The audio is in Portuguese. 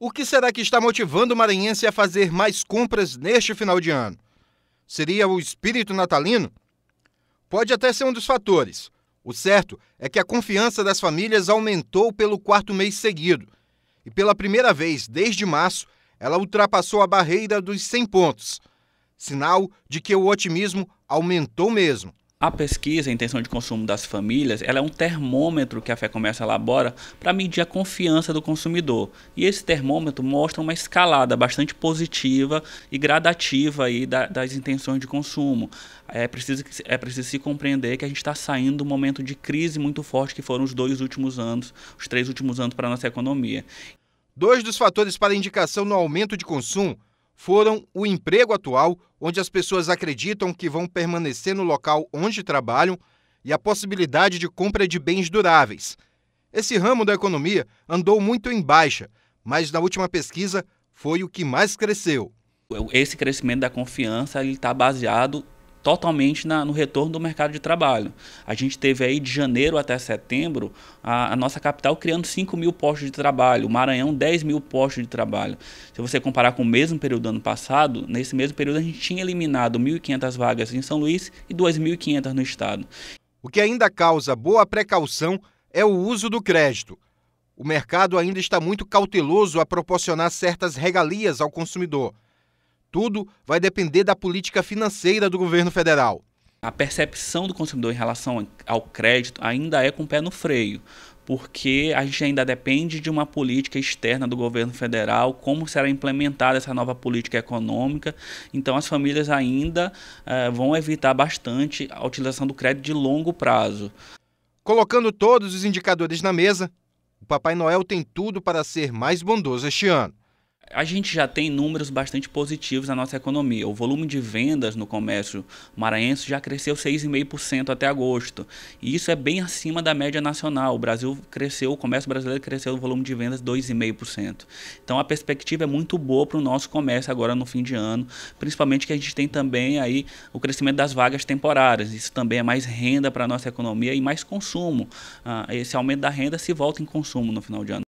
O que será que está motivando o maranhense a fazer mais compras neste final de ano? Seria o espírito natalino? Pode até ser um dos fatores. O certo é que a confiança das famílias aumentou pelo quarto mês seguido. E pela primeira vez desde março, ela ultrapassou a barreira dos 100 pontos. Sinal de que o otimismo aumentou mesmo. A pesquisa, a intenção de consumo das famílias, ela é um termômetro que a FEComércio elabora para medir a confiança do consumidor. E esse termômetro mostra uma escalada bastante positiva e gradativa aí da, das intenções de consumo. É preciso, é preciso se compreender que a gente está saindo do momento de crise muito forte que foram os dois últimos anos, os três últimos anos para a nossa economia. Dois dos fatores para indicação no aumento de consumo foram o emprego atual, onde as pessoas acreditam que vão permanecer no local onde trabalham, e a possibilidade de compra de bens duráveis. Esse ramo da economia andou muito em baixa, mas na última pesquisa foi o que mais cresceu. Esse crescimento da confiança está baseado totalmente na, no retorno do mercado de trabalho. A gente teve aí de janeiro até setembro a, a, nossa capital criando 5 mil postos de trabalho, o Maranhão 10 mil postos de trabalho. Se você comparar com o mesmo período do ano passado, nesse mesmo período a gente tinha eliminado 1.500 vagas em São Luís e 2.500 no estado. O que ainda causa boa precaução é o uso do crédito. O mercado ainda está muito cauteloso a proporcionar certas regalias ao consumidor. Tudo vai depender da política financeira do governo federal. A percepção do consumidor em relação ao crédito ainda é com o pé no freio, porque a gente ainda depende de uma política externa do governo federal, como será implementada essa nova política econômica. Então, as famílias ainda eh, vão evitar bastante a utilização do crédito de longo prazo. Colocando todos os indicadores na mesa, o Papai Noel tem tudo para ser mais bondoso este ano a gente já tem números bastante positivos na nossa economia. O volume de vendas no comércio maranhense já cresceu 6,5% até agosto. E isso é bem acima da média nacional. O Brasil cresceu, o comércio brasileiro cresceu no volume de vendas 2,5%. Então a perspectiva é muito boa para o nosso comércio agora no fim de ano, principalmente que a gente tem também aí o crescimento das vagas temporárias. Isso também é mais renda para a nossa economia e mais consumo. Ah, esse aumento da renda se volta em consumo no final de ano.